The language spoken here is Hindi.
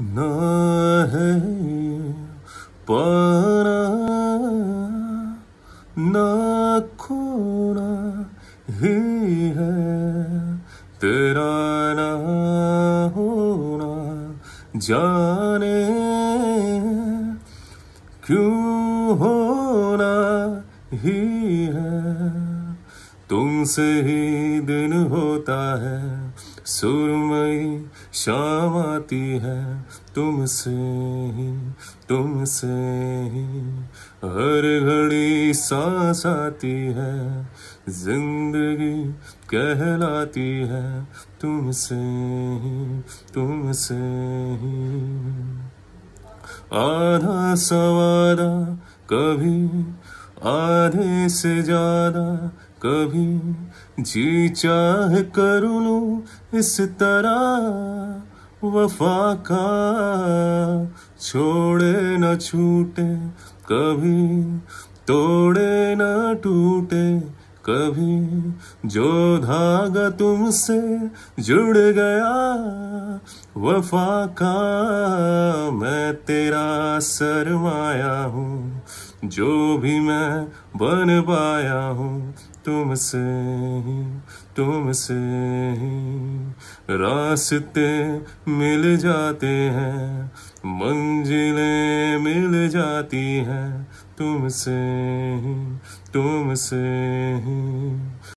ना है पारा ना तेरा ना होना जाने क्यों होना ही है तुमसे ही दिन होता है सुरमई शाम आती है तुमसे ही तुमसे ही हर घड़ी सांस आती है जिंदगी कहलाती है तुमसे ही तुमसे ही आधा सवारा कभी आधे से ज्यादा कभी जी चाह कर लूं इस तरह वफा का छोड़े न छूटे कभी तोड़े न टूटे कभी जो धागा तुमसे जुड़ गया वफा का मैं तेरा सरमाया हूँ जो भी मैं बन पाया हूँ तुमसे ही तुमसे ही रास्ते मिल जाते हैं मंजिलें मिल जाती हैं तुमसे ही तुमसे ही